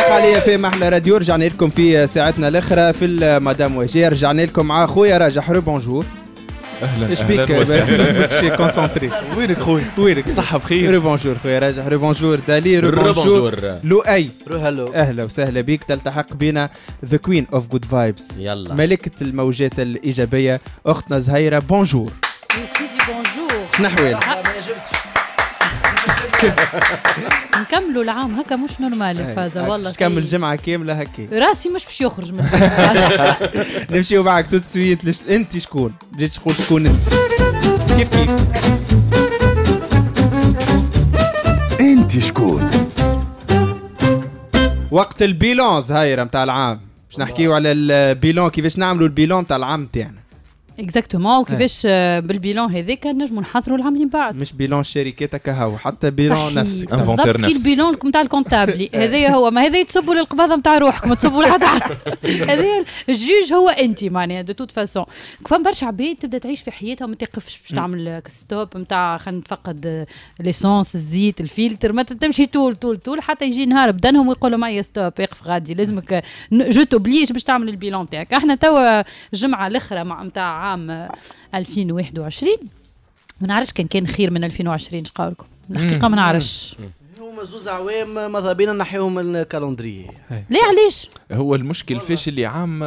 حق عليا فيما راديو رجعنا لكم في ساعتنا الاخرى في مدام وجيه رجعنا لكم مع خويا راجع حرو بونجور اهلا اش بيك شي كونسونتري وينك خويا وينك صحه بخير رو بونجور خويا راجح رو بونجور دالي رو بونجور لؤي هلو اهلا وسهلا بيك تلتحق بنا ذا كوين اوف جود فايبس يلا ملكه الموجات الايجابيه اختنا زهيره بونجور يا سيدي بونجور شنو نكملوا العام هكا مش نورمال إيه. فازا والله تكمل جمعه كامله هكا راسي مش باش يخرج من نمشيو معك توت سويت لش... انت شكون؟ جيت تقول شكون انت؟ كيف كيف؟ انت شكون؟ وقت البيلونز هاي نتاع العام باش نحكيو على البيلون كيفاش نعملوا البيلون تاع العام تاعنا اكزاكتومون وكيفاش بالبيلون هذاك نجموا نحضروا العام اللي من بعد مش بيلون الشركات هو حتى بيلون نفسك بالضبط كي البيلون نتاع الكونتابلي هذا هو ما هذا تصبوا للقبضه نتاع روحكم تصبوا لحد هذايا الجوج هو انت معناها دو توت فاسون فما برشا عباد تبدا تعيش في حياتها وما تقفش باش تعمل ستوب نتاع خلينا نتفقد ليسونس الزيت الفلتر ما تمشي طول طول طول حتى يجي نهار بدنهم ويقولوا معايا ستوب يقف غادي لازمك جو توبليج باش تعمل البيلون نتاعك احنا توا الجمعه الاخرى نتاع عام 2021 ما نعرفش كان كان خير من 2020 شقاولكم الحقيقه ما نعرفش زوز عوام ماذا بينا نحيهم من الكالندري ليه علاش؟ هو المشكل فاش اللي عام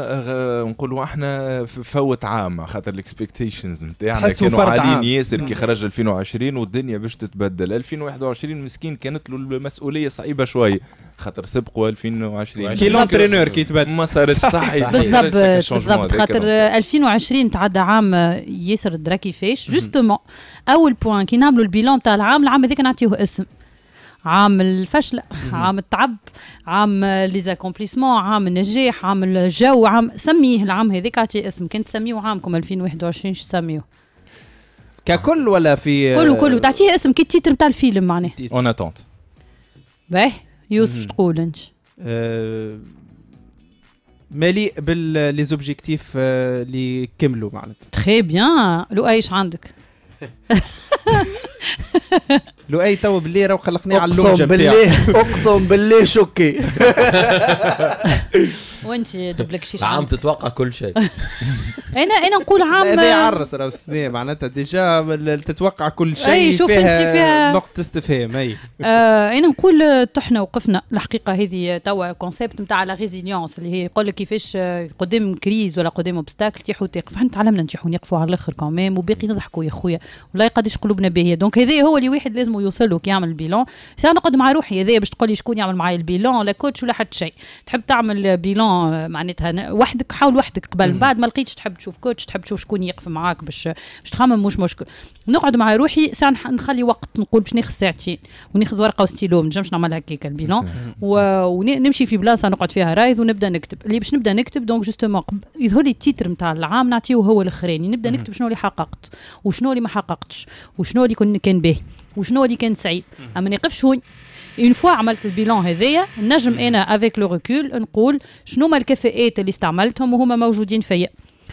نقولوا احنا فوت عام خاطر الاكسبكتيشنز نتاعنا كانوا عاليين ياسر كي خرج 2020 والدنيا باش تتبدل 2021 مسكين كانت له المسؤوليه صعيبه شويه خاطر سبقوا 2020 كي لونترينور كي تبدل ما صارش صحي بالضبط بالضبط خاطر 2020 تعدى عام ياسر دراكي فيش جوستومون اول بوان كي نعملوا البيلون تاع العام العام هذاك نعطيوه اسم عام الفشل عام التعب عام لي زاكومبليسمون عام النجاح عام الجو عام سميه العام هذاك اعطي اسم كان تسميه عامكم 2021 شو تسميه ككل ولا في كله كله تعطيه اسم كي التيتر نتاع الفيلم معناه اون اتونت باهي يوسف شو تقول انت آه، مليء باللي زوبجيكتيف اللي آه، كملوا معناتها تخي بيان لؤي ايش عندك لؤي تو باللي راه خلقني على اللهجه اقسم بالله اقسم بالله شكي وانت دوبلك شي عام تتوقع كل شيء انا انا نقول عام لا يعرس راه السنه معناتها ديجا تتوقع كل شيء اي شوف فيها انت فيها نقطه استفهام اي آه انا نقول تحنا وقفنا الحقيقه هذه توا كونسيبت نتاع لا ريزيليونس اللي هي يقول لك كيفاش قدام كريز ولا قدام اوبستاكل تيحوا تقف احنا تعلمنا نجيحوا نقفوا على الاخر كمان وباقي نضحكوا يا خويا والله قداش قلوبنا باهيه دونك هذا هو اللي واحد لازم يوصل له يعمل البيلون ساعه نقعد مع روحي هذا باش تقول لي شكون يعمل معايا البيلون لا كوتش ولا حتى شيء تحب تعمل بيلون فريمون معناتها وحدك حاول وحدك قبل من بعد ما لقيتش تحب تشوف كوتش تحب تشوف شكون يقف معاك باش باش تخمم مش مشكل نقعد مع روحي ساعه نخلي وقت نقول باش ناخذ ساعتين وناخذ ورقه وستيلو ما نجمش نعمل هكاك البيلون ونمشي في بلاصه نقعد فيها رايد ونبدا نكتب اللي باش نبدا نكتب دونك جوستومون يظهر لي التيتر نتاع العام نعطيه هو الاخراني نبدا نكتب شنو اللي حققت وشنو اللي ما حققتش وشنو اللي كان باهي وشنو اللي كان صعيب اما نقفش هون اون فوا عملت البيلون هذايا نجم انا افيك لو ريكول نقول شنو هما الكفاءات اللي استعملتهم وهما موجودين فيا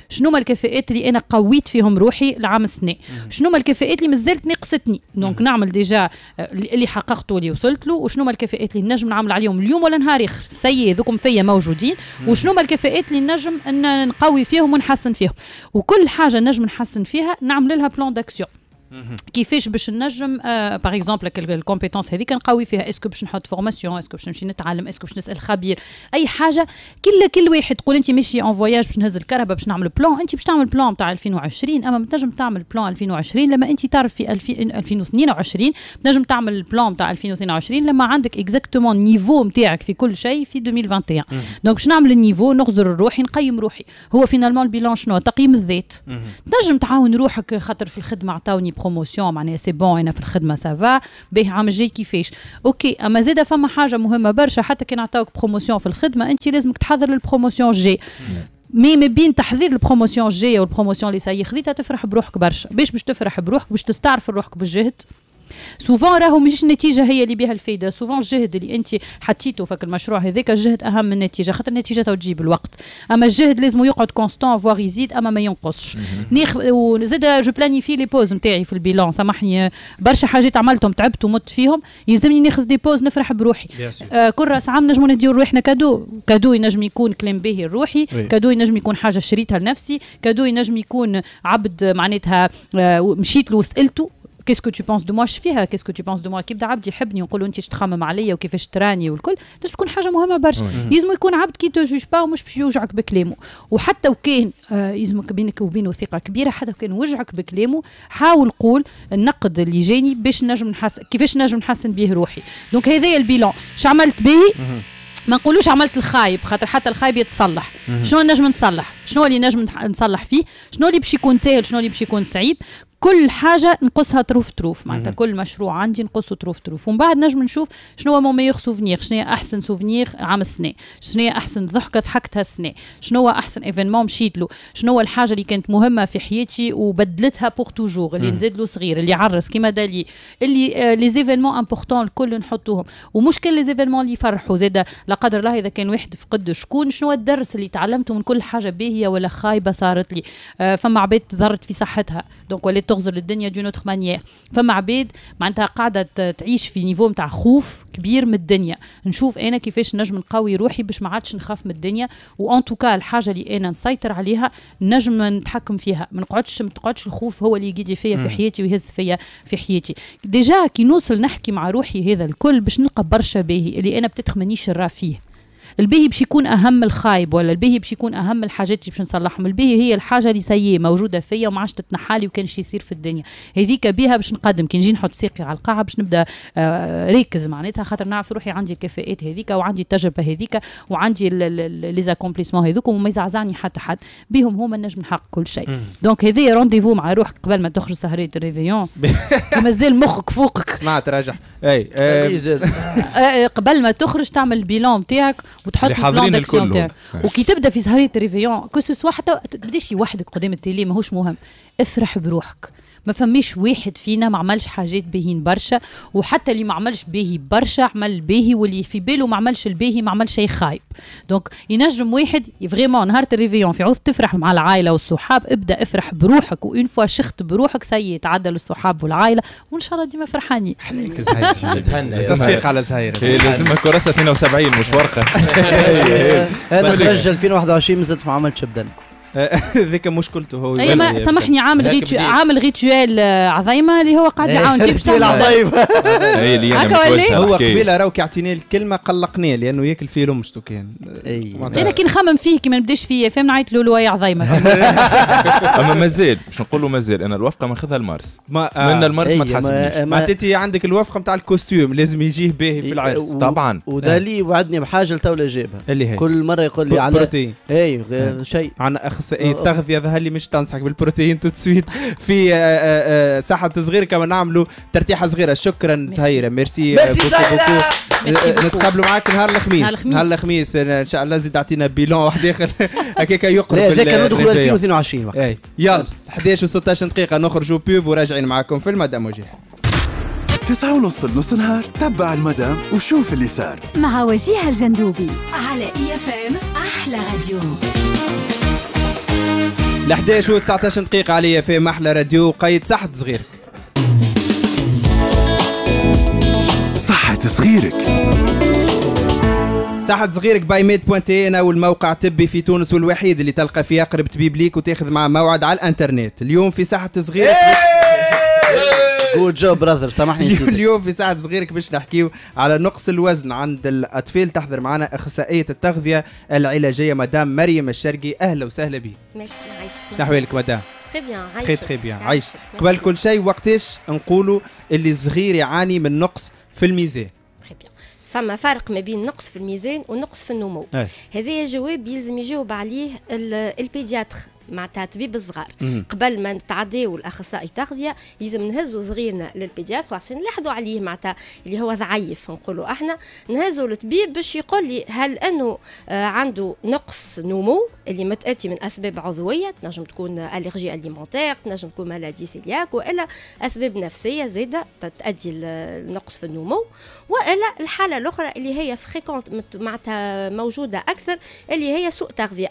شنو هما الكفاءات اللي انا قويت فيهم روحي العام السنه شنو هما الكفاءات اللي مازالت ناقصتني دونك نعمل ديجا آه، اللي حققته اللي وصلت له وشنو هما الكفاءات اللي نجم نعمل عليهم اليوم ولا نهار سي ذوكم فيا موجودين وشنو هما الكفاءات اللي نجم ان نقوي فيهم ونحسن فيهم وكل حاجه نجم نحسن فيها نعمل لها بلان داكسيون كيفاش باش نجم باغ اكزومبل الكومبيتونس هذيك نقوي فيها اسكو باش نحط فورماسيون اسكو باش نمشي نتعلم اسكو باش نسال خبير اي حاجه كل كل واحد تقول انت ماشي اون فواياج باش نهز الكهرباء باش نعمل بلون انت باش تعمل بلون تاع 2020 اما ما تنجم تعمل بلون 2020 لما انت تعرف في 2022 تنجم تعمل بلان تاع 2022 لما عندك اكزاكتومون النيفو نتاعك في كل شيء في 2021 دونك باش نعمل النيفو نغزر روحي نقيم روحي هو فينالمون البيلون شنو تقييم الذات تنجم تعاون روحك خاطر في الخدمه عطاوني بروموسيون معناها سي بون انا في الخدمه سافا به عام جاي كيفاش اوكي اما زيد فما حاجه مهمه برشا حتى كي نعطاوك بروموسيون في الخدمه انت لازمك تحضر للبروموسيون الجاي نعم. مي ما بين تحضير البروموسيون الجايه والبروموسيون اللي ساي خذيتها تفرح بروحك برشا باش باش تفرح بروحك باش تستعرف روحك بالجهد سوفون راهو مش النتيجه هي اللي بها الفايده سوفون الجهد اللي انت حطيته فك المشروع هذاك الجهد اهم من النتيجه خاطر النتيجه تو تجيب الوقت اما الجهد لازم يقعد كونستون فواغ يزيد اما ما ينقصش نيخ وزاد جو بلانيفي لي بوز نتاعي في البيلون سامحني برشا حاجات عملتهم تعبت ومت فيهم يلزمني ناخذ دي بوز نفرح بروحي آه كل راس عام نجمو نديو لروحنا كادو كادو ينجم يكون كلام باهي لروحي كادو ينجم يكون حاجه شريتها لنفسي كادو ينجم يكون عبد معناتها آه مشيت له وسالته كيسكو تو بونس دو موا فيها كيسكو تو بونس دو موا كي يبدا عبد يحبني ويقول له انت تخمم عليا وكيفاش تراني والكل لازم تكون حاجه مهمه برشا يلزم يكون عبد كي تو جوج با ومش باش يوجعك بكلامه وحتى وكان آه، يلزمك بينك وبينه ثقه كبيره حتى وكان وجعك بكلامه حاول قول النقد اللي جاني باش نجم نحسن كيفاش نجم نحسن به روحي دونك هذايا البيلون عملت به ما نقولوش عملت الخايب خاطر حتى الخايب يتصلح شنو نجم نصلح شنو اللي نجم نصلح فيه شنو اللي باش يكون ساهل شنو اللي باش يكون صعيب كل حاجه نقصها تروف تروف معناتها كل مشروع عندي نقصه تروف تروف ومن بعد نجم نشوف شنو هو مون سوفنيغ شنو احسن سوفنيغ عام السنه شنو احسن ضحكه ضحكتها السنه شنو احسن ايفينمون مشيت له شنو الحاجه اللي كانت مهمه في حياتي وبدلتها بوغ توجور اللي نزيد له صغير اللي عرس كيما دالي اللي لي زيفينمون امبورطون الكل نحطوهم ومش كل لي زيفينمون اللي يفرحوا زاد لا قدر الله اذا كان واحد فقد شكون شنو الدرس اللي تعلمته من كل حاجه باهيه ولا خايبه صارت لي آه، فما عباد تضرت في صحتها دونك ولات تغزر الدنيا دون اوتر مانيير فما عباد معناتها قاعده تعيش في نيفو نتاع خوف كبير من الدنيا نشوف انا كيفاش نجم نقوي روحي باش ما عادش نخاف من الدنيا وان توكا الحاجه اللي انا نسيطر عليها نجم نتحكم فيها ما نقعدش ما تقعدش الخوف هو اللي يقيدي فيا في حياتي ويهز فيا في حياتي ديجا كي نوصل نحكي مع روحي هذا الكل باش نلقى برشا باهي اللي انا بتتخ مانيش فيه الباهي باش يكون اهم الخايب ولا الباهي باش يكون اهم الحاجات اللي باش نصلحهم الباهي هي الحاجه اللي سيئه موجوده فيا وما عادش تتنحالي وكان شي يصير في الدنيا هذيك بها باش نقدم كي نجي نحط ساقي على القاعه باش نبدا آه، ريكز معناتها خاطر نعرف روحي عندي الكفاءات هذيك وعندي التجربه هذيك وعندي لي زاكومبليسمون هذوك وما يزعزعني حتى حد بهم هما نجم نحقق كل شيء دونك هذه رونديفو مع روحك قبل ما تخرج سهريه الريفيون مازال مخك فوقك سمعت راجع اي آه، آه، قبل ما تخرج تعمل البيلون نتاعك وتحط البلان الكل وكي تبدا في سهريه الريفيون كو سوا حتى تبداش وحدك قدام التيلي ماهوش مهم افرح بروحك ما فماش واحد فينا ما عملش حاجات باهين برشا وحتى اللي ما عملش باهي برشا عمل باهي واللي في باله ما عملش الباهي ما عملش شيء خايب دونك ينجم واحد فريمون نهار الريفيون في عوض تفرح مع العائله والصحاب ابدا افرح بروحك وان فوا شخت بروحك سي تعدل الصحاب والعائله وان شاء الله ديما فرحانين حليك زهير تهنى تصفيق على زهير إيه، لازم كراسه 72 مش ورقه انا خرج 2021 ما زدت ما عملتش بدن ذيك مشكلته هو اي ما سامحني عامل عامل ريتوال آه، عظيمه اللي هو قاعد يعاون إيه، فيه ريتوال عظيمه هكا إيه، هو قبيله راهو كيعطيني الكلمه قلقني لانه ياكل فيه لمشتو كان انا كي نخمم فيه كي ما نبداش فيه فهم نعيط له لواي عظيمه اما مازال باش نقول له مازال انا الوفقه ماخذها المارس من المارس ما آه. إيه، تحسبنيش معناتها عندك الوفقه نتاع الكوستيوم لازم يجيه باهي في العرس طبعا ودالي وعدني بحاجه لتو جابها اللي هي كل مره يقول لي على اي شيء عن اخ اخصائي التغذيه ظهر لي مش تنصحك بالبروتين تو سويت في ساحه آه، آه، آه، صغيره كما نعملوا ترتيحه صغيره شكرا سهيره ميرسي ميرسي نتقابلوا معاك نهار الخميس نهار الخميس ان شاء الله زيد اعطينا بيلون واحد اخر هكاك يقرب ذاك ندخلوا 2022 يلا 11 و 16 دقيقه نخرجوا بيوب وراجعين معاكم في المدام وجيه تسعة ونص نص نهار تبع المدام وشوف اللي صار مع وجيه الجندوبي على اي اف ام احلى راديو ل 11 و 19 دقيقة عليا في محلى راديو قيد صحة صغيرك صحة صغيرك صحة صغيرك باي ميد بوانتي انا والموقع الطبي في تونس والوحيد اللي تلقى فيه اقرب طبيب ليك وتاخذ معاه موعد على الانترنت اليوم في صحة صغيرك إيه! جود جو براذر سامحني اليوم في ساعة صغيرك باش نحكيو على نقص الوزن عند الأطفال تحضر معنا أخصائية التغذية العلاجية مدام مريم الشرقي أهلا وسهلا بك ميرسي عايشة شنو مدام؟ تري بيان تري تري بيان عايش قبل كل شيء وقتاش نقولوا اللي صغير يعاني من نقص في الميزان فما فرق ما بين نقص في الميزان ونقص في النمو إيه. هذا جواب يلزم يجاوب عليه البيدياتر مع طبيب الصغار قبل ما نتعداو الاخصائي تغذيه لازم نهزوا صغيرنا للبيدياتر عشان نلاحظوا عليه معناتها اللي هو ضعيف نقولوا احنا نهزوا للطبيب باش يقول لي هل انه آه عنده نقص نمو اللي متاتي من اسباب عضويه تنجم تكون اليرجي اليمونتير تنجم تكون مالادي سيلياك والا اسباب نفسيه زايده تؤدي النقص في النمو والا الحاله الاخرى اللي هي فريكونت معناتها موجوده اكثر اللي هي سوء تغذيه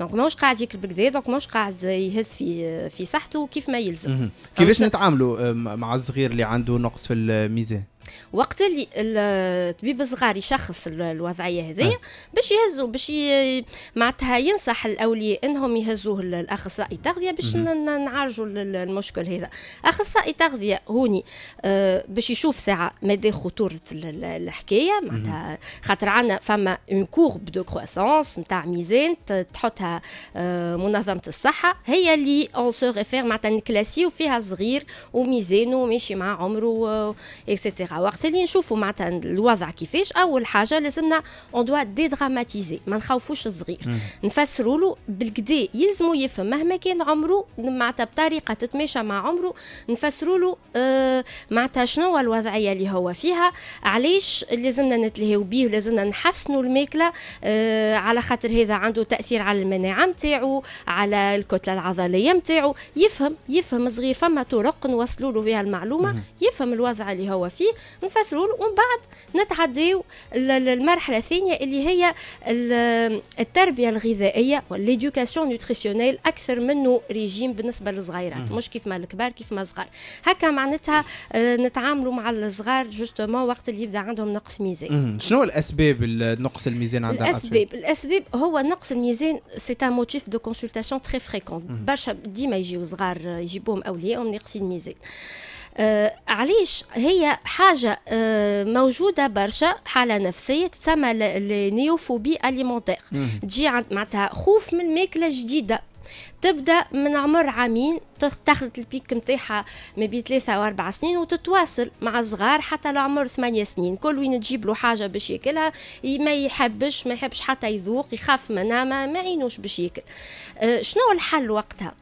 دونك ماهوش قاعد يكبر بكذا دونك مش قاعد يهز في في صحته كيف ما يلزم كيفاش نتعاملوا آه، مع الصغير اللي عنده نقص في الميزان وقت اللي الطبيب الصغار يشخص الوضعيه هذه نعم. باش يهزوا باش ي... معناتها ينصح الاولياء انهم يهزوه الاخصائي تغذيه باش نعالجوا المشكل هذا اخصائي تغذيه هوني آه باش يشوف ساعه مدى خطوره الحكايه معناتها خاطر عندنا فما اون كورب دو كروسونس نتاع ميزان تحطها آه، منظمه الصحه هي اللي اون سو ريفير معناتها نكلاسيو فيها صغير وميزانه ماشي مع عمره اكسيتيرا اخرى وقت اللي نشوفوا معناتها الوضع كيفاش اول حاجه لازمنا اون دوا ديدراماتيزي ما نخوفوش الصغير نفسروا له بالكدا يلزمو يفهم مهما كان عمره معناتها بطريقه تتماشى مع عمره نفسروا له آه معناتها شنو الوضعيه اللي هو فيها علاش لازمنا نتلهيو بيه ولازمنا نحسنوا الماكله آه على خاطر هذا عنده تاثير على المناعه نتاعو على الكتله العضليه نتاعو يفهم يفهم صغير فما طرق نوصلوا له بها المعلومه يفهم الوضع اللي هو فيه نفسروا ومن بعد نتعديو للمرحله الثانيه اللي هي التربيه الغذائيه والليدوكاسيون نوتريسيونيل اكثر منه ريجيم بالنسبه للصغيرات مش كيف ما الكبار كيف ما الصغار هكا معناتها آه، نتعاملوا مع الصغار جوستومون وقت اللي يبدا عندهم نقص ميزان شنو الاسباب نقص الميزان عند الاسباب الاسباب هو نقص الميزان سي ان موتيف دو كونسلتاسيون تري فريكونت برشا ديما يجيو صغار آه، يجيبوهم اولياء ناقصين ميزان آه علاش هي حاجة آه موجودة برشا حالة نفسية تسمى النيوفوبي أليمونتيغ تجي معناتها خوف من ماكلة جديدة تبدا من عمر عامين تاخذ البيك نتاعها ما بين ثلاثة وأربع سنين وتتواصل مع الصغار حتى لعمر ثمانية سنين كل وين تجيب له حاجة باش ياكلها ما يحبش ما يحبش حتى يذوق يخاف منها ما, يعينوش باش ياكل أه شنو الحل وقتها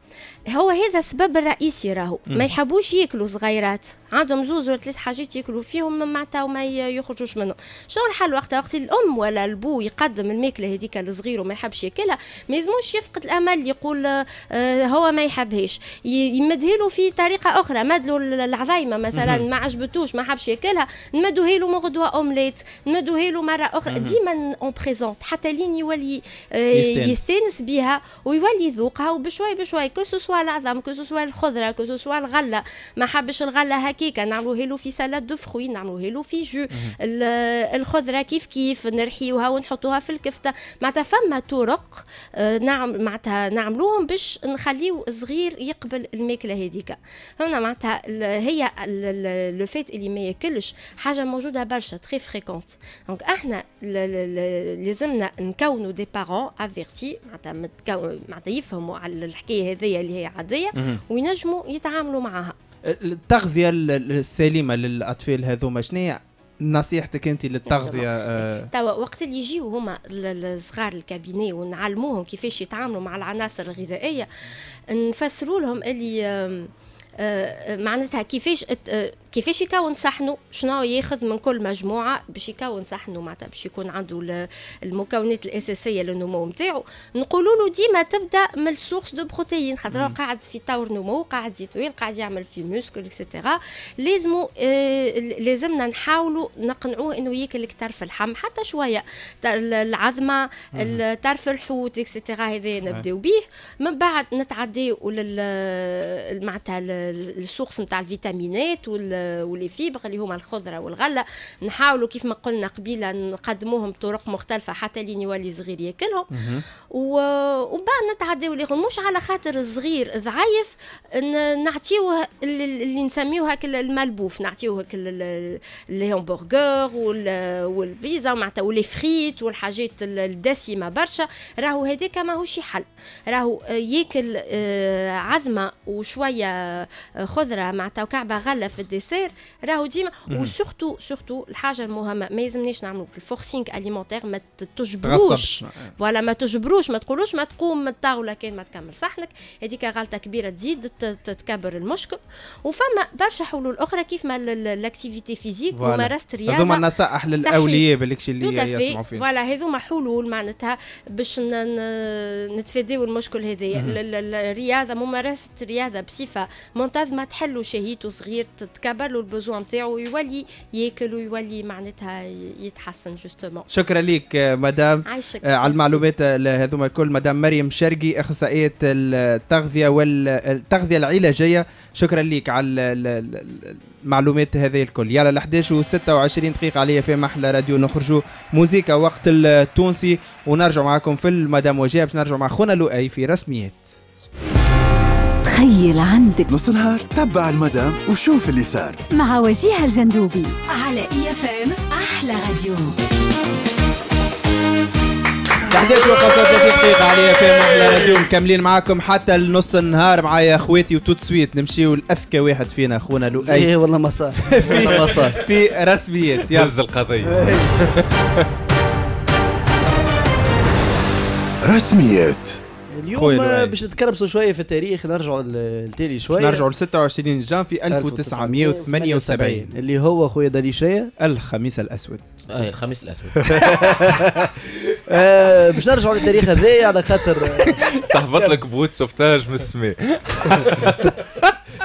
هو هذا السبب الرئيسي راهو ما يحبوش ياكلوا صغيرات عندهم زوز ولا ثلاث حاجات ياكلوا فيهم معناتها وما يخرجوش منهم شنو الحل وقتها وقت الام ولا البو يقدم الماكله هذيك للصغير وما يحبش ياكلها ما يلزموش يفقد الامل يقول آه، آه، هو ما يحبهاش يمدهله في طريقه اخرى مدلو العظايمه مثلا ما عجبتوش ما حبش ياكلها نمدوها له غدوه اومليت نمدوها له مره اخرى ديما اون بريزونت حتى لين يولي آه، يستانس بها ويولي يذوقها وبشوي بشوي كل كو سوسوا العظم كو سوسوا الخضره كو سوسوا الغله ما حبش الغله هكيكا نعملوه له في سلاد دو فروي نعملوه له في جو الخضره كيف كيف نرحيوها ونحطوها في الكفته معناتها فما طرق آه، نعم معناتها نعملوهم باش نخليو صغير يقبل الماكله هذيك فهمنا معناتها هي لو فيت اللي ما ياكلش حاجه موجوده برشا تري فريكونت دونك احنا لازمنا نكونوا دي بارون افيرتي معناتها معناتها يفهموا على الحكايه هذيا الصحيه اللي هي عاديه وينجموا يتعاملوا معها التغذيه السليمه للاطفال هذوما شنو نصيحتك انت للتغذيه آه. توا وقت اللي يجيو هما الصغار الكابيني ونعلموهم كيفاش يتعاملوا مع العناصر الغذائيه نفسروا لهم اللي آه، معناتها كيفاش آه، كيفاش يكون صحنه شنو ياخذ من كل مجموعه باش يكون صحنه معناتها باش يكون عنده المكونات الاساسيه للنمو نتاعو نقولوا له ديما تبدا من السورس دو بروتيين خاطر هو قاعد في طور نمو قاعد يطويل قاعد يعمل في موسكل اكسيتيرا لازمو آه لازمنا نحاولوا نقنعوه انه ياكل طرف اللحم حتى شويه العظمه طرف الحوت اكسيتيرا هذا نبداو به من بعد نتعداو معناتها السورس نتاع الفيتامينات وال آه، ولي فيبر اللي هما الخضره والغله نحاولوا كيف ما قلنا قبيله نقدموهم بطرق مختلفه حتى لين يولي صغير ياكلهم وبعد نتعداو ليهم مش على خاطر الصغير ضعيف نعطيوه اللي نسميوه هاك الملبوف نعطيوه هاك لي همبرغر والبيزا معناتها ولي فريت والحاجات الدسمه برشا راهو هذاك ماهوش حل راهو آه، ياكل آه، عظمه وشويه خضره معناتها وكعبه غله في الديسير الصغير راهو ديما وسورتو سورتو الحاجه المهمه ما يلزمناش نعملوا بالفورسينغ اليمونتير ما تجبروش آه. فوالا ما تجبروش ما تقولوش ما تقوم من الطاوله كان ما تكمل صحنك هذيك غلطه كبيره تزيد تكبر المشكل وفما برشا حلول اخرى كيف ما الاكتيفيتي فيزيك ممارسه رياضه هذوما نصائح للاولياء بالكشي اللي يسمعوا فيه فوالا هذوما حلول معناتها باش نتفاداو المشكل هذايا الرياضه ممارسه الرياضه بصفه منتظمه تحلوا شهيته صغير تتكبر يتكبر له البوزوا نتاعو ويولي ياكل ويولي معناتها يتحسن جوستومون شكرا لك آه، مدام عايشك آه، على المعلومات آه، هذوما الكل مدام مريم شرقي اخصائيه التغذيه والتغذيه العلاجيه شكرا لك على المعلومات هذه الكل يلا ال 11 و 26 دقيقه عليا في محل راديو نخرجوا موزيكا وقت التونسي ونرجع معكم في المدام وجيه باش نرجع مع خونا لؤي في رسميات تخيل عندك نص نهار تبع المدام وشوف اللي صار مع وجيه الجندوبي على اي اف ام احلى راديو 11 وخاصة دقيقة على في e ام احلى راديو مكملين معاكم حتى لنص النهار معايا اخواتي وتوت سويت نمشيو لافكى واحد فينا اخونا لؤي ايه والله ما صار والله ما صار في رسميات يلا هز القضية رسميات اليوم باش نتكربسوا شويه في التاريخ نرجعوا للتالي شويه نرجعوا ل 26 جان في 1978 اللي هو خويا دليشيه الخميس الاسود اه الخميس الاسود آه، باش نرجعوا للتاريخ هذايا على خاطر تهبط لك بوت سوفتاج من السماء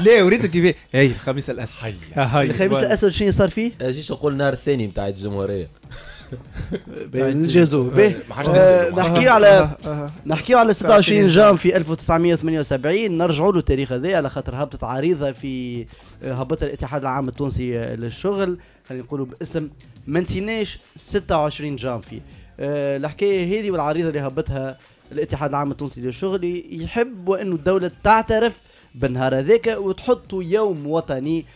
لا وريتك كيف هاي الخميس الاسود الخميس الاسود شنو صار فيه؟ جيش آه، نقول النهار الثاني نتاع الجمهوريه نجازو باهي آه، آه، آه، نحكي على نحكي على 26 جام في 1978 نرجعوا له التاريخ هذا على خاطر هبطت عريضه في هبطها الاتحاد العام التونسي للشغل خلينا نقولوا باسم ما نسيناش 26 جام فيه الحكايه هذه والعريضه اللي هبطها الاتحاد العام التونسي للشغل يحب وانه الدوله تعترف بالنهار هذاك وتحطوا يوم وطني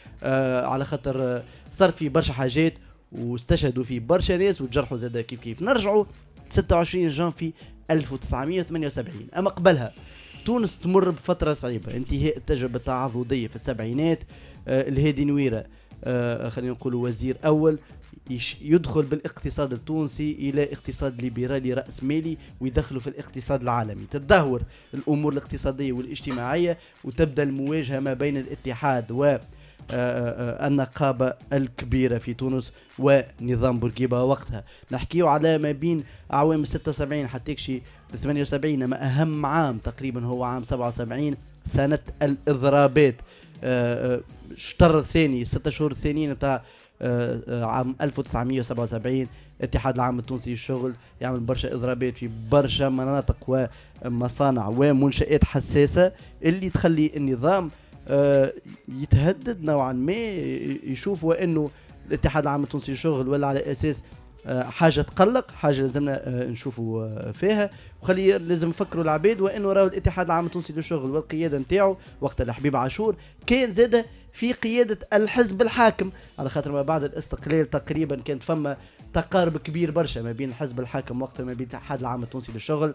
على خاطر صارت في برشا حاجات واستشهدوا فيه برشا ناس وتجرحوا زاد كيف كيف نرجعوا 26 جانفي 1978 اما قبلها تونس تمر بفترة صعيبة انتهاء التجربة التعاضدية في السبعينات آه الهادي نويرة آه خلينا نقولوا وزير أول يدخل بالاقتصاد التونسي الى اقتصاد ليبرالي راس مالي ويدخله في الاقتصاد العالمي تدهور الامور الاقتصاديه والاجتماعيه وتبدا المواجهه ما بين الاتحاد و آه، آه، آه، النقابة الكبيرة في تونس ونظام بورقيبة وقتها نحكيه على ما بين عوام 76 حتى كشي 78 أما أهم عام تقريبا هو عام 77 سنة الإضرابات شطر الثاني ستة شهور الثانيين نتاع عام 1977 الاتحاد العام التونسي للشغل يعمل برشا اضرابات في برشا مناطق ومصانع ومنشات حساسه اللي تخلي النظام آه، يتهدد نوعا ما يشوف وانه الاتحاد العام التونسي شغل ولا على اساس آه، حاجه تقلق حاجه لازمنا آه، نشوفوا فيها وخلي لازم نفكروا العباد وانه راهو الاتحاد العام التونسي للشغل والقياده نتاعو وقت الحبيب عاشور كان زاده في قياده الحزب الحاكم على خاطر ما بعد الاستقلال تقريبا كانت فما تقارب كبير برشا ما بين الحزب الحاكم وقتها ما بين الاتحاد العام التونسي للشغل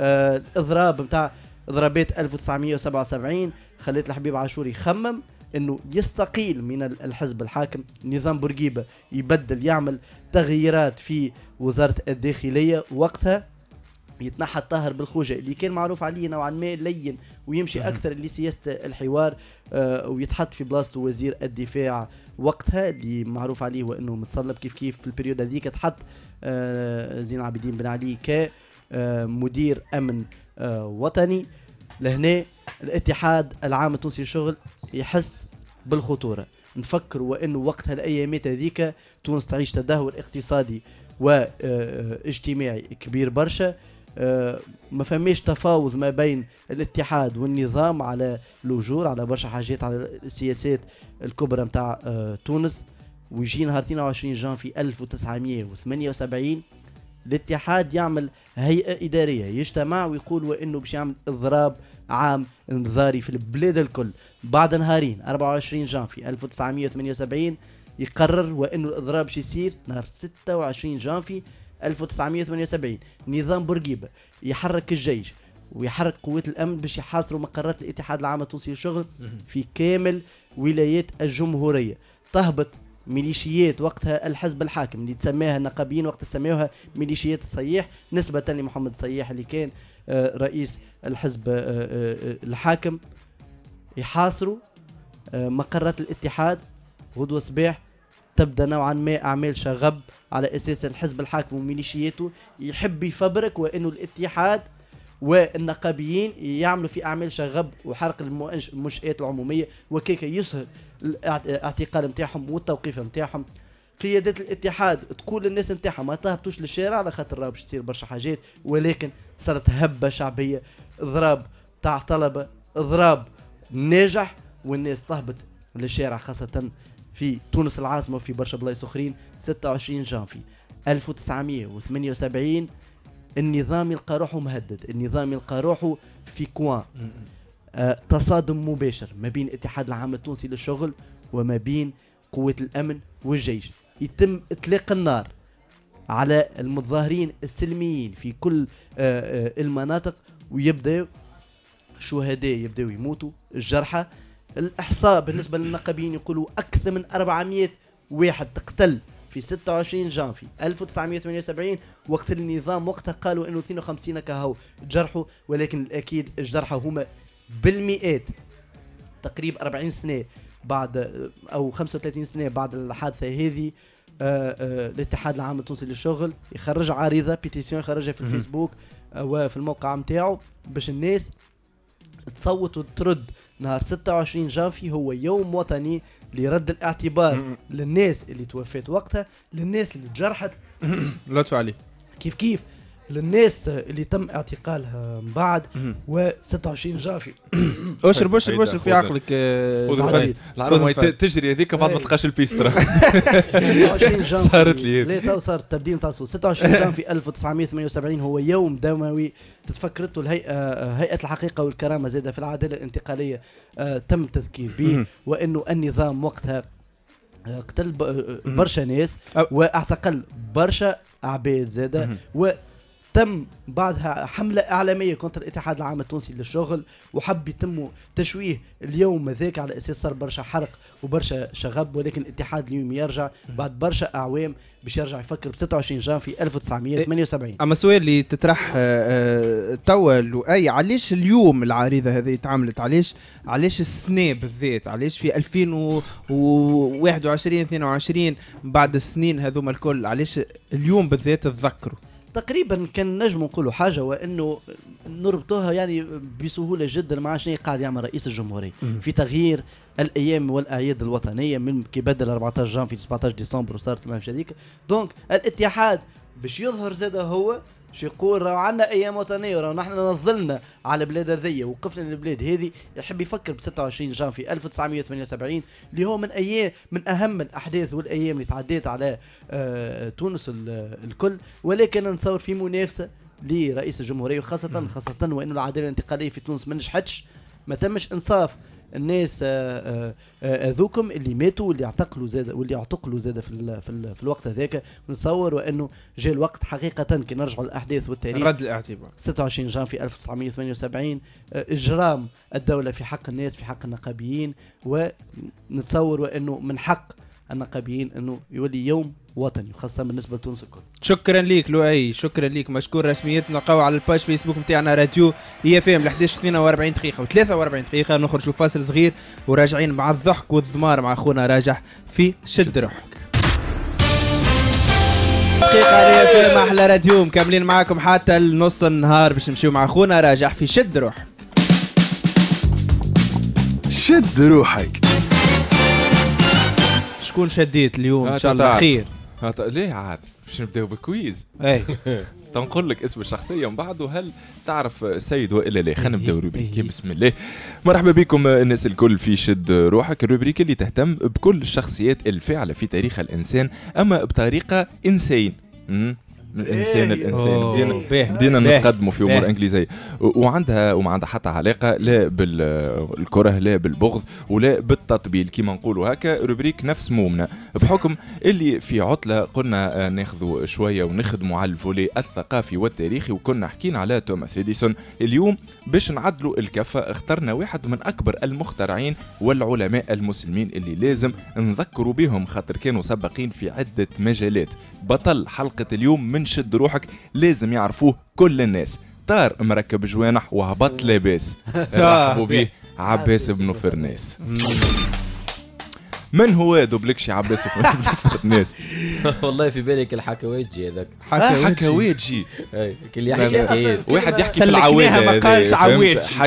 الاضراب نتاع ضربات 1977 خليت الحبيب عاشور يخمم انه يستقيل من الحزب الحاكم نظام بورقيبه يبدل يعمل تغييرات في وزاره الداخليه وقتها يتنحى الطاهر بالخوجة اللي كان معروف عليه نوعا ما لين ويمشي أكثر لسياسة الحوار آه ويتحط في بلاصته وزير الدفاع وقتها اللي معروف عليه وانه أنه متصلب كيف كيف في البريود هذيك تحط آه زين عابدين بن علي ك آه مدير أمن آه، وطني لهنا الاتحاد العام التونسي للشغل يحس بالخطوره نفكر وانه وقتها الايامات هذيك تونس تعيش تدهور اقتصادي واجتماعي آه، آه، كبير برشا ما فماش تفاوض ما بين الاتحاد والنظام على الاجور على برشا حاجات على السياسات الكبرى نتاع تونس ويجي نهار 22 جان في 1978 الاتحاد يعمل هيئه اداريه يجتمع ويقول وانه باش يعمل اضراب عام انذاري في البلاد الكل بعد نهارين 24 جانفي 1978 يقرر وانه الاضراب باش يصير نهار 26 جانفي 1978 نظام بورقيبه يحرك الجيش ويحرك قوات الامن باش يحاصروا مقرات الاتحاد العام التونسي للشغل في كامل ولايات الجمهوريه تهبط ميليشيات وقتها الحزب الحاكم اللي تسماها النقابيين وقتها سماوها ميليشيات الصياح نسبة لمحمد الصياح اللي كان آه، رئيس الحزب آه، آه، الحاكم يحاصروا مقرات الاتحاد غدوة صباح تبدا نوعا ما اعمال شغب على اساس الحزب الحاكم وميليشياته يحب يفبرك وانه الاتحاد والنقابيين يعملوا في اعمال شغب وحرق المنشات العموميه وكيك يسهل الاعتقال نتاعهم والتوقيف نتاعهم قيادات الاتحاد تقول للناس نتاعها ما تهبطوش للشارع على خاطر راه باش تصير برشا حاجات ولكن صارت هبه شعبيه اضراب تاع طلبه اضراب ناجح والناس تهبط للشارع خاصه في تونس العاصمه وفي برشا بلايص اخرين 26 جانفي 1978 النظام يلقى روحه مهدد النظام يلقى روحه في كوان آه، تصادم مباشر ما بين الاتحاد العام التونسي للشغل وما بين قوات الامن والجيش يتم اطلاق النار على المتظاهرين السلميين في كل آه، آه، المناطق ويبدأ شهداء يبدأوا يموتوا الجرحى الاحصاء بالنسبه للنقابين يقولوا اكثر من 400 واحد تقتل في 26 جانفي 1978 وقت النظام وقتها قالوا انه 52 كهو جرحوا ولكن الاكيد الجرحى هما بالمئات تقريبا 40 سنه بعد او 35 سنه بعد الحادثه هذه آه، آه، الاتحاد العام التونسي للشغل يخرج عارضه بيتيسيون يخرجها في الفيسبوك آه، وفي الموقع نتاعو باش الناس تصوت وترد نهار 26 جانفي هو يوم وطني لرد الاعتبار للناس اللي توفيت وقتها للناس اللي تجرحت لطف عليه كيف كيف للناس اللي تم اعتقالها من بعد و26 جافي اشرب اشرب اشرب في عقلك آه، خذ تجري هذيك بعد ما إيه. تلقاش البيسترا 26 جانفي صارت لي لا تو صار التبديل نتاع 26 جانفي 1978 هو يوم دموي تتفكرته الهيئه آه، هيئه الحقيقه والكرامه زاده في العداله الانتقاليه آه، تم التذكير به وانه النظام وقتها قتل برشا ناس واعتقل برشا عباد زاده تم بعدها حملة إعلامية كونتر الاتحاد العام التونسي للشغل وحب يتم تشويه اليوم هذاك على أساس صار برشا حرق وبرشا شغب ولكن الاتحاد اليوم يرجع بعد برشا أعوام باش يرجع يفكر ب 26 جان في 1978 أما السؤال اللي تطرح آه، آه، توا لؤي علاش اليوم العريضة هذه تعملت علاش علاش السنة بالذات علاش في 2021 22 بعد السنين هذوما الكل علاش اليوم بالذات تذكروا تقريبا كان نجم نقولوا حاجه وانه نربطوها يعني بسهوله جدا مع شنو قاعد يعمل رئيس الجمهوريه في تغيير الايام والاعياد الوطنيه من كي بدل 14 جانفي 17 ديسمبر وصارت المهمشه هذيك دونك الاتحاد باش يظهر زاد هو شو يقول راهو عندنا ايام وطنيه راهو نحن نظلنا على البلاد هذيا وقفنا للبلاد هذه يحب يفكر ب 26 جانفي 1978 اللي هو من ايام من اهم الاحداث والايام اللي تعديت على آه تونس الكل ولكن نصور في منافسه لرئيس الجمهوريه وخاصه خاصه وانه العداله الانتقاليه في تونس ما نجحتش ما تمش انصاف الناس آه، آه، آه، ذوكم اللي ماتوا واللي اعتقلوا زاد واللي اعتقلوا زاد في الـ في, الـ في الوقت هذاك نتصور وانه جاء الوقت حقيقه كي نرجعوا الاحداث والتاريخ رد الاعتبار 26 جان في 1978 اجرام الدوله في حق الناس في حق النقابيين ونتصور وانه من حق النقابيين انه يولي يوم وطني خاصة بالنسبة لتونس الكل. شكرا ليك لؤي، شكرا ليك مشكور رسميتنا لقاو على الباج فيسبوك نتاعنا راديو هي اف ام 11 42 دقيقة و43 دقيقة نخرجوا فاصل صغير وراجعين مع الضحك والذمار مع اخونا راجح في شد روحك. دقيقة هي في ام احلى راديو مكملين معاكم حتى لنص النهار باش نمشيو مع اخونا راجح في شد روحك. شد روحك. شكون شديت اليوم ان شاء الله خير ليه عاد باش نبداو بكويز اي تنقول لك اسم الشخصيه من بعد وهل تعرف السيد والا لا خلينا نبداو إيه، روبريك إيه. بسم الله مرحبا بكم الناس الكل في شد روحك الروبريك اللي تهتم بكل الشخصيات الفاعله في تاريخ الانسان اما بطريقه انسان من الانسان للانسان إيه. بدينا بيه بدينا نقدموا في امور انجليزيه وعندها وما عندها حتى علاقه لا بالكره لا بالبغض ولا بالتطبيل كما نقولوا هكا روبريك نفس مومنا بحكم اللي في عطله قلنا آه، ناخذوا شويه ونخدموا على الفولي الثقافي والتاريخي وكنا حكينا على توماس اديسون اليوم باش نعدلوا الكفه اخترنا واحد من اكبر المخترعين والعلماء المسلمين اللي لازم نذكروا بهم خاطر كانوا سابقين في عده مجالات بطل حلقه اليوم من انشد روحك لازم يعرفوه كل الناس طار مركب جوانح وهبط لاباس رحبوا به عباس بن فرناس من هو دوبلكشي عباس بن فرناس والله في بالك الحكاويجي هذاك حكاويجي كل يحكي واحد يحكي في العواد ما قالش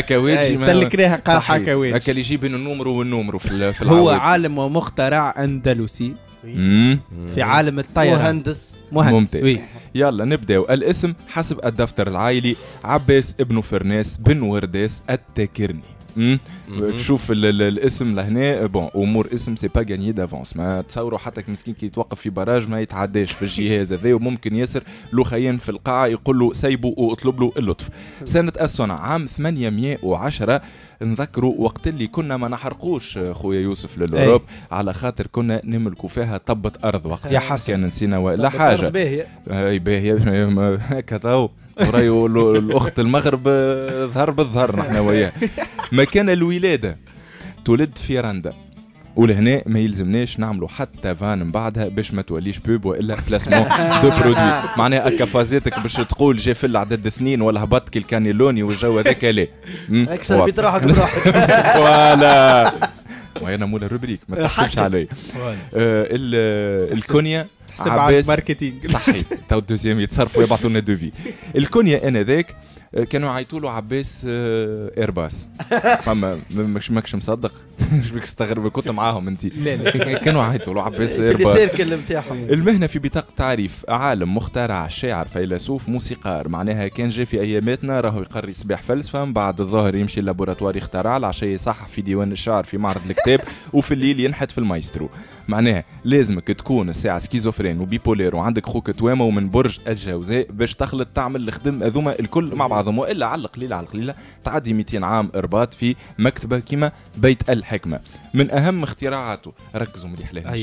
عواتجي سلكناها قال حكاويجي هكا اللي يجيب النومرو والنومرو في العواد هو عالم ومخترع اندلسي في عالم الطيران مهندس مهندس ممتاز يلا نبداو الاسم حسب الدفتر العائلي عباس ابن فرناس بن ورداس التاكرني تشوف الاسم لهنا بون امور اسم سي با غاني دافونس ما تصوروا حتى مسكين كي يتوقف في براج ما يتعداش في الجهاز هذا وممكن ياسر لو خيان في القاعه يقول له سيبه واطلب له اللطف سنه الصنع عام 810 نذكروا وقت اللي كنا ما نحرقوش آه، خويا يوسف للاوروب إيه. على خاطر كنا نملكوا فيها طبة ارض وقت يا حسن كان نسينا ولا حاجه باهيه اي باهيه هكا تو الاخت المغرب آه، ظهر بالظهر نحن وياه مكان الولاده تولد في رندا ولهنا ما يلزمناش نعملوا حتى فان من بعدها باش ما توليش بوب والا بلاسمون دو برودوي معناها اكافازيتك باش تقول جا في العدد اثنين ولا هبط كي الكانيلوني والجو هذاك لا اكسر بيت روحك بروحك فوالا وانا مولا روبريك ما تحسبش علي آه، الكونيا حسب عباس ماركتينج صحيح تو الدوزيام يتصرفوا يبعثوا لنا دوفي الكونيا انا ذاك كانوا يعيطوا له عباس ايرباس آه، فما مش ماكش مصدق مش بك استغرب كنت معاهم انت لا لا كانوا يعيطوا له عباس ايرباس المهنه في بطاقه تعريف عالم مخترع شاعر فيلسوف موسيقار معناها كان جاء في اياماتنا راهو يقري صباح فلسفه من بعد الظهر يمشي اللابوراتوار يخترع العشاء يصحح في ديوان الشعر في معرض الكتاب وفي الليل ينحت في المايسترو معناها لازمك تكون الساعه سكيزوفرين وبيبولير وعندك خوك توامه ومن برج الجوزاء باش تخلط تعمل الخدم هذوما الكل مع بعض معظم والا على القليله على القليله تعدي 200 عام ارباط في مكتبه كيما بيت الحكمه من اهم اختراعاته ركزوا مليح لها ايش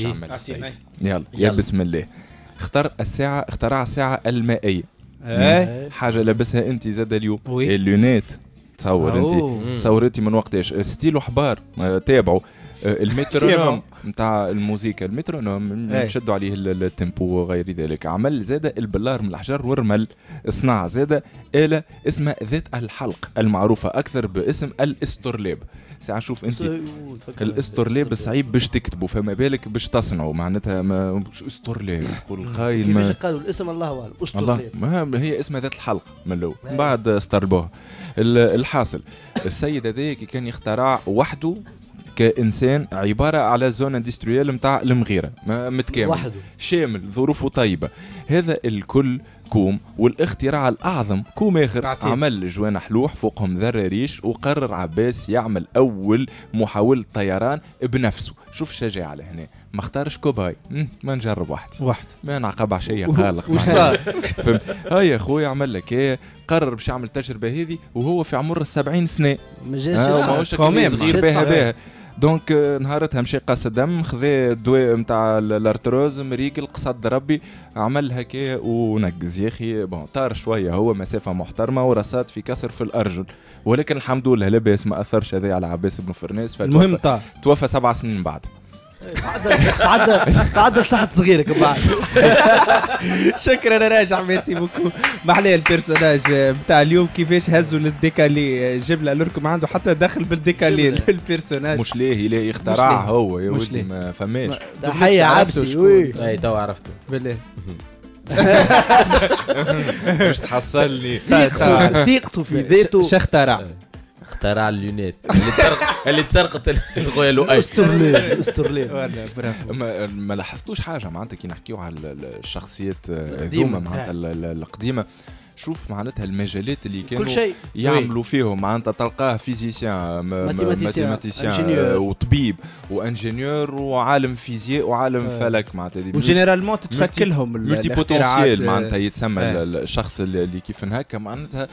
يلا, يلا يا بسم الله اختار الساعه اخترع الساعه المائيه ايه حاجه لابسها انت زاد اليوم اللونات تصور انت تصور انت من وقتاش ستيلو حبار تابعوا آه، المترونوم نتاع الموسيقى المترونوم إيه. نشدوا عليه التيمبو وغير ذلك عمل زاد البلار من الحجر ورمل صنع زاد آلة اسمها ذات الحلق المعروفة أكثر باسم الاسترلاب ساعة شوف أنت الاسترلاب صعيب باش تكتبه فما بالك باش تصنعه معناتها ما استرلاب تقول الخاين ما قالوا الاسم الله أعلم استرلاب هي اسمها ذات الحلق من الأول إيه. بعد استرلبوها الحاصل السيد هذايا كان يخترع وحده كانسان عباره على زون اندستريال نتاع المغيره متكامل وحده شامل ظروفه طيبه هذا الكل كوم والاختراع الاعظم كوم اخر عطيب. عمل جوان حلوح فوقهم ذره ريش وقرر عباس يعمل اول محاوله طيران بنفسه شوف شجاعه لهنا ما اختارش كوباي ما نجرب وحدي وحدي ما نعقب شيء قالق وش صار يا خويا عمل لك ايه قرر باش يعمل التجربه هذه وهو في عمر 70 سنه ما جاش آه صغير بها بها دونك آه، نهارتها مشى قاس دم خذي الدواء نتاع الارتروز مريك قصد ربي عمل هكا ونقز يا اخي بون طار شويه هو مسافه محترمه ورصاد في كسر في الارجل ولكن الحمد لله لاباس ما اثرش هذا على عباس بن فرناس المهم طار توفى سبع سنين بعد تعدل تعدل صحة صغيرك بعد شكرا راجع ميرسي بوكو محلى البيرسوناج نتاع اليوم كيفاش هزوا للديكالي جبله لكم عنده حتى دخل بالديكالي البيرسوناج مش ليه ليه اختراع هو يا ولدي ما فماش تحية عبسي اي تو عرفته بالله مش تحصلني ثقته في ذاته اخترع أه. اخترع اللونات اللي تسرق اللي اتسرقت الغويا لؤي استرلين استرلين ما لاحظتوش حاجه معناتها كي نحكيو على الشخصيات آه، القديمه معناتها القديمه شوف معناتها المجالات اللي كانوا كل شيء يعملوا فيهم معناتها تلقاه فيزيسيان ماتيماتيسيان آه، وطبيب وانجينيور وعالم فيزياء وعالم آه. فلك معناتها وجينيرالمون تتفك لهم ملتي بوتنسيال آه. معناتها يتسمى الشخص اللي كيف هكا معناتها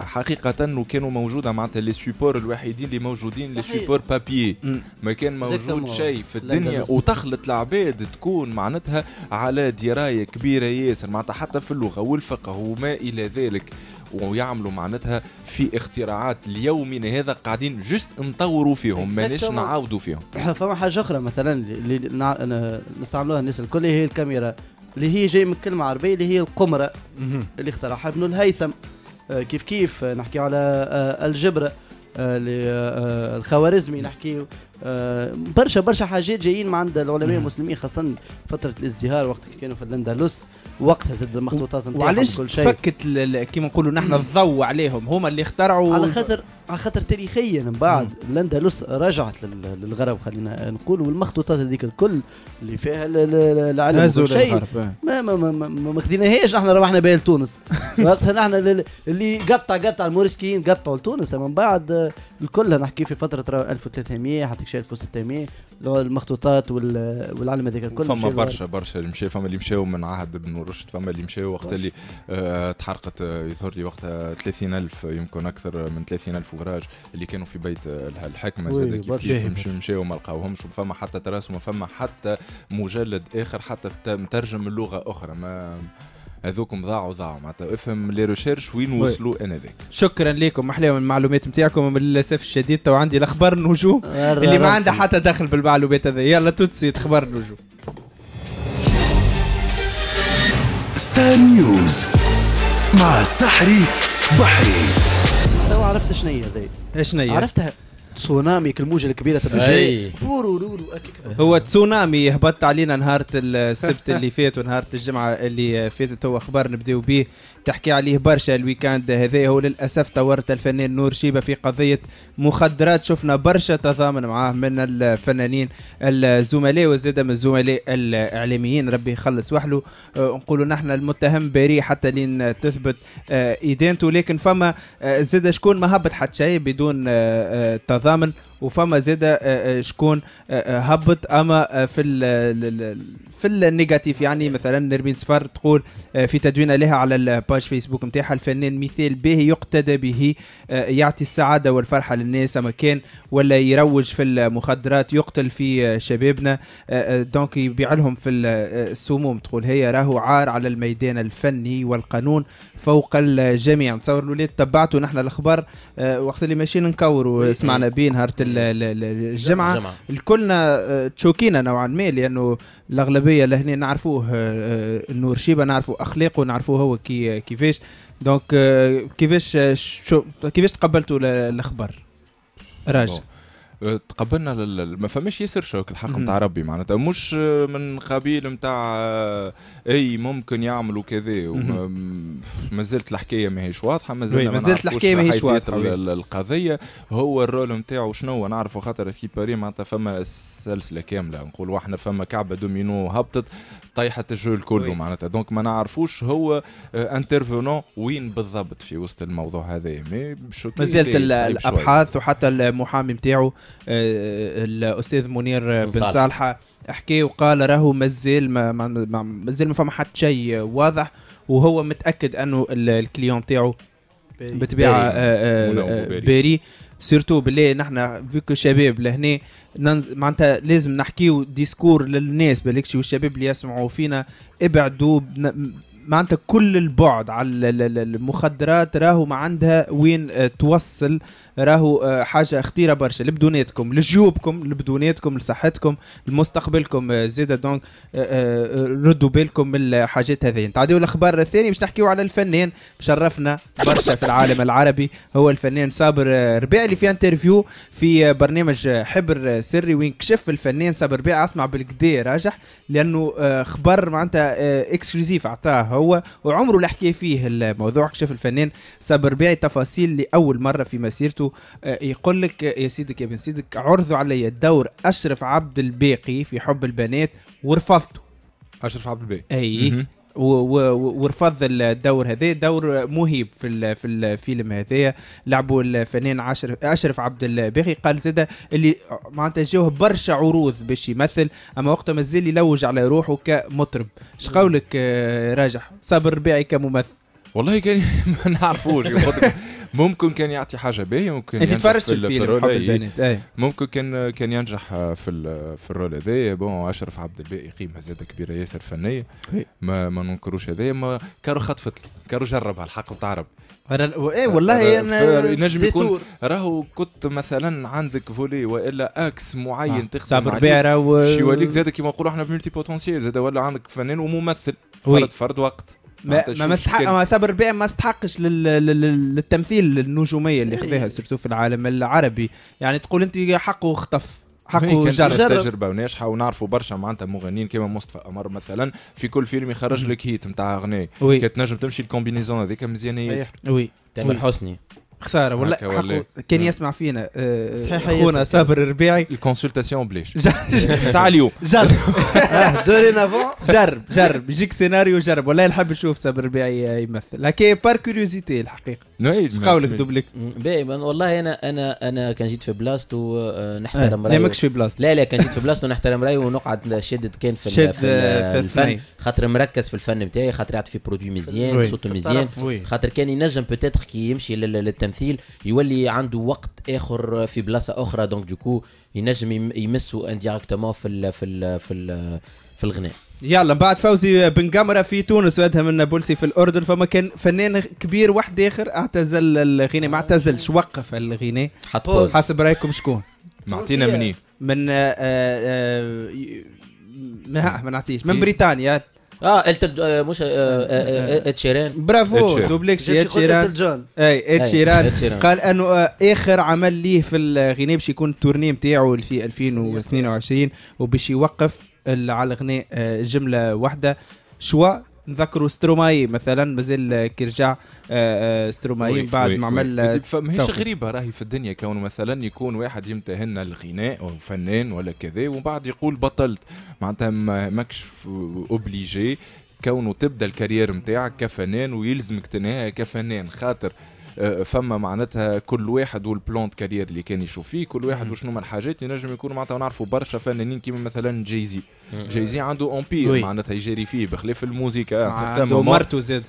حقيقه وكانوا موجوده معناتها لي سوبور الوحيدين اللي موجودين لي سوبور بابيي ما كان موجود شيء في الدنيا وتخلط العباد تكون معناتها على درايه كبيره ياسر معناتها حتى في اللغه والفقه وما الى إلى ذلك ويعملوا معناتها في اختراعات ليومنا هذا قاعدين جست نطوروا فيهم ماناش نعاودوا فيهم فما حاجه اخرى مثلا اللي نستعملوها الناس الكل هي الكاميرا اللي هي جاي من كلمه عربيه اللي هي القمره اللي اخترعها ابن الهيثم آه، كيف كيف نحكي على آه، الجبره آه، آه، آه، الخوارزمي نعم. نحكيو برشا برشا حاجات جايين من عند العلماء نعم. المسلمين خاصه فتره الازدهار وقت كانوا في الاندلس وقتها زاد المخطوطات نتاعهم وعلاش فكت كيما نقولوا نحن الضوء عليهم هما اللي اخترعوا على خاطر على خاطر تاريخيا من بعد الاندلس رجعت للغرب خلينا نقول والمخطوطات هذيك الكل اللي فيها العالم شيء إيه. ما ما ما, ما, ما خديناهاش احنا روحنا بها لتونس وقتها نحن اللي قطع قطع الموريسكيين قطعوا لتونس من بعد الكل نحكي في فتره 1300 حتى 1600 المخطوطات والعلم هذاك الكل فما برشا برشا اللي مشاو فما اللي مشاو من عهد بن رشد فما اللي مشاو وقت اللي آه تحرقت آه، يظهر لي وقتها 30000 يمكن اكثر من 30000 وراج اللي كانوا في بيت آه، الحكمه زاد كيف مشاو ما لقاوهمش فما حتى تراس وما فما حتى مجلد اخر حتى مترجم لغه اخرى ما هذوكم ضاعوا ضاعوا معناتها افهم لي ريشيرش وين وصلوا انا ذاك شكرا لكم احلى من المعلومات نتاعكم للاسف الشديد تو عندي الاخبار النجوم اللي ما عندها حتى دخل بالمعلومات هذه يلا توتسي اخبار النجوم ستار نيوز مع سحري بحري تو عرفت شنو هي هذه شنو هي عرفتها تسونامي كالموجه الكبيره تبع جاي هو تسونامي هبط علينا نهار السبت اللي فات ونهار الجمعه اللي فاتت هو اخبار نبداو به تحكي عليه برشا الويكاند هذا هو للاسف طورت الفنان نور شيبه في قضيه مخدرات شفنا برشا تضامن معاه من الفنانين الزملاء وزاد من الزملاء الاعلاميين ربي يخلص وحله آه، نقولوا نحن المتهم بريء حتى لين تثبت ادانته لكن فما آه، زاد شكون ما هبط حتى شيء بدون آه، تضامن وفما زادة آه، آه، شكون آه، هبط اما في الـ في النيجاتيف يعني مثلا نربين صفر تقول في تدوينه لها على الباج فيسبوك نتاعها الفنان مثال باهي يقتدى به يعطي السعاده والفرحه للناس اما كان ولا يروج في المخدرات يقتل في شبابنا دونك يبيع لهم في السموم تقول هي راهو عار على الميدان الفني والقانون فوق الجميع نتصور الاولاد تبعتوا نحن الاخبار وقت اللي ماشيين نكوروا إيه، إيه. سمعنا بيه نهار الجمعه, الكلنا آه، تشوكينا نوعا ما لانه الاغلبيه لهنا نعرفوه آه، آه، نور شيبه نعرفوا اخلاقه نعرفوه هو كي كيفاش دونك كيفاش كيفاش تقبلتوا الاخبار راجل أه، تقبلنا لل... ما فماش ياسر شوك الحق نتاع ربي معناتها مش أه، من قبيل نتاع أه، اي ممكن يعملوا كذا وما زالت الحكايه ماهيش واضحه ما زلنا ما زالت الحكايه ماهيش واضحه القضيه هو الرول نتاعو شنو نعرفوا خاطر سكي باري معناتها فما سلسله كامله نقول احنا فما كعبه دومينو هبطت طيحه الجول كله معناتها دونك ما نعرفوش هو آه، انترفونون وين بالضبط في وسط الموضوع هذا مي مازالت الابحاث وحتى المحامي نتاعو آه، آه، الاستاذ منير بن صالحه حكى وقال راهو مازال مازال ما فما حتى شيء واضح وهو متاكد انه الكليون نتاعو بطبيعه بيري. سيرتو بلي نحنا فيكو شباب لهنا ننز... معناتها لازم نحكيو ديسكور للناس بالك والشباب اللي يسمعوا فينا ابعدوا بن... معناتها كل البعد على المخدرات راهو ما عندها وين آه، توصل راهو آه، حاجه خطيره برشا لبدوناتكم لجيوبكم لبدوناتكم لصحتكم لمستقبلكم آه، زيد دونك آه، ردوا بالكم من الحاجات هذه نتعديو الاخبار الثانيه باش نحكيو على الفنان شرفنا برشا في العالم العربي هو الفنان صابر ربيعي في انترفيو في برنامج حبر سري وين كشف الفنان صابر ربيعي اسمع بالكدا راجح لانه خبر معناتها اكسكلوزيف عطاه هو وعمره اللي حكى فيه الموضوع كشف الفنان صابر ربيعي تفاصيل لاول مره في مسيرته آه، يقول لك آه، يا سيدك يا بن سيدك عرضوا علي دور اشرف عبد الباقي في حب البنات ورفضته اشرف عبد الباقي اي م -م. ورفض الدور هذا دور مهيب في في الفيلم هذا لعبوا الفنان اشرف عبد الباقي قال زاد اللي معناتها جاوه برشا عروض باش يمثل اما وقتها مازال يلوج على روحه كمطرب اش قولك آه، راجح صابر الربيعي كممثل والله كان ما نعرفوش ممكن كان يعطي حاجه باهيه ممكن انت تفرجت في الفيلم حب البنات ايه. ممكن كان كان ينجح في في الرول هذايا بون اشرف عبد الباقي قيمه زاده كبيره ياسر فنيه إيه. ما, ما ننكروش هذايا ما كارو خطفت كارو جربها الحق نتاع ربي انا ايه والله آه، انا نجم يكون راهو كنت مثلا عندك فولي والا اكس معين آه، تخدم صابر بيعرة و شي وليك زاد كيما نقولوا احنا في ملتي بوتونسيال زاد ولا عندك فنان وممثل فرد فرد وقت ما, ما, استحق ما صابر بيع ما استحقش للتمثيل النجوميه اللي إيه. خذاها سورتو في العالم العربي يعني تقول انت حقه خطف حقه إيه، جرب تجربه وناجحه ونعرفوا برشا معناتها مغنيين كيما مصطفى قمر مثلا في كل فيلم يخرج لك هيت نتاع اغنيه كي تنجم تمشي الكومبينيزون هذيك مزيانه ياسر وي تامر حسني خساره ولا إيه. كان يسمع فينا آه، صحيح خونا صابر الربيعي الكونسلتاسيون بليش تاع اليوم جرب دورينافون آه، جرب جرب يجيك سيناريو جرب والله نحب نشوف صابر الربيعي يمثل لكن بار كيوريوزيتي الحقيقه نعيد لك دوبليك باهي والله انا انا انا كان جيت في بلاصتو آه، نحترم آه. رايي لا ماكش في بلاصتو لا لا كان جيت في بلاصتو نحترم رايي ونقعد شدد كان في, شد آه، في, في الفن خاطر مركز في الفن نتاعي خاطر يعطي في برودوي مزيان صوته مزيان خاطر كان ينجم بوتيتر كي يمشي للتمثيل يولي عنده وقت اخر في بلاصه اخرى دونك دوكو ينجم يمسو انديريكتومون في في في في الغناء يلا من بعد فوزي بن قمره في تونس من نابلسي في الاردن فما كان فنان كبير واحد اخر اعتزل الغناء ما اعتزلش وقف الغناء حط حسب رايكم شكون؟ معطينا منين؟ من آآ آه، آآ آه، آه، ما ما نعطيش من بريطانيا اه التر مش اتشيران برافو دوبليك شي اتشيران اي اتشيران قال انه اخر عمل ليه في الغناء باش يكون التورني نتاعو في 2022 وباش يوقف على الغناء آه، جمله واحده شوا نذكروا ستروماي مثلا مازال كي رجع آه، آه، من بعد ما عمل ماهيش غريبه راهي في الدنيا كون مثلا يكون واحد يمتهن الغناء او فنان ولا كذا ومن بعد يقول بطلت معناتها ماكش اوبليجي كونه تبدا الكارير نتاعك كفنان ويلزمك تنهيها كفنان خاطر آه، فما معناتها كل واحد والبلان كارير اللي كان يشوف فيه كل واحد وشنو من الحاجات ينجم يكون معناتها نعرفوا برشا فنانين كيما مثلا جايزي جايزي عنده امبير معناتها يجري فيه بخلاف الموزيكا عنده مرته زاد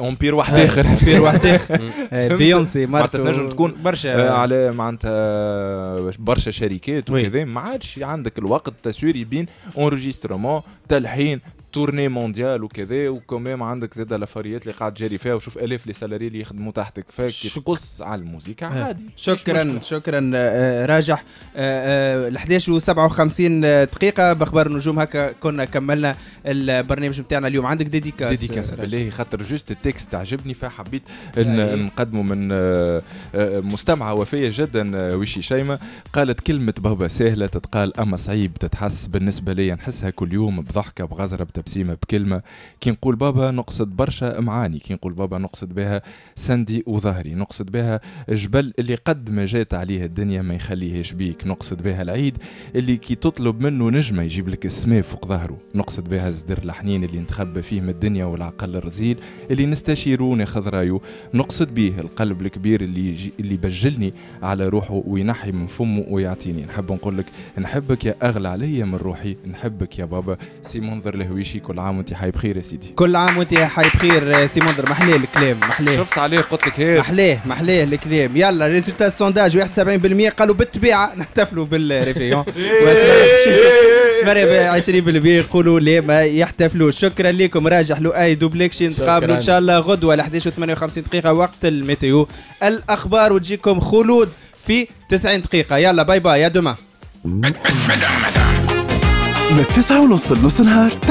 امبير واحد اخر امبير واحد اخر بيونسي معناتها تنجم تكون برشا آه، على معناتها برشا شركات وكذا ما عادش عندك الوقت تسويري بين اونجسترومون تلحين تورني مونديال وكذا وكمام عندك زاد لافاريات اللي قاعد تجري فيها وشوف الاف لي سالاري اللي يخدموا تحتك فكي على الموسيقى آه. عادي شكرا شكرا آه، آه، راجح ال 11 و 57 دقيقة بأخبار النجوم هكا كنا كملنا البرنامج نتاعنا اليوم عندك ديديكاس ديديكاس بالله خاطر جوست التكست عجبني فحبيت إيه. نقدمه من مستمعة وفية جدا وشي شيمة قالت كلمة بابا سهلة تتقال أما صعيب تتحس بالنسبة لي نحسها كل يوم بضحكة بغزرة بسيمه بكلمه كي نقول بابا نقصد برشا معاني كي نقول بابا نقصد بها سندي وظهري نقصد بها جبل اللي قد ما جات عليه الدنيا ما يخليهش بيك نقصد بها العيد اللي كي تطلب منه نجمه يجيب لك السماء فوق ظهره نقصد بها الزدر الحنين اللي نتخبى فيه من الدنيا والعقل الرزيل اللي نستشيره وناخذ رايه نقصد به القلب الكبير اللي يجي اللي بجلني على روحه وينحي من فمه ويعطيني نحب نقول لك نحبك يا اغلى عليا من روحي نحبك يا بابا سي منظر الهويش شي كل عام وانت حي بخير يا سيدي كل عام وانت حي بخير سي مندر محلاه الكلام محلاه شفت عليه قلت لك هيك محلاه محلاه الكلام يلا ريزلتا السونداج 71% قالوا بالطبيعه نحتفلوا بالريفيون مرحبا إيه، إيه، إيه، 20% يقولوا لا ما يحتفلوش شكرا لكم راجح لؤي دوبليكشن نتقابلوا ان شاء الله غدوه 11 و 58 دقيقه وقت الميتيو الاخبار وتجيكم خلود في 90 دقيقه يلا باي باي يا دوما من التسعة ونص لنص نهار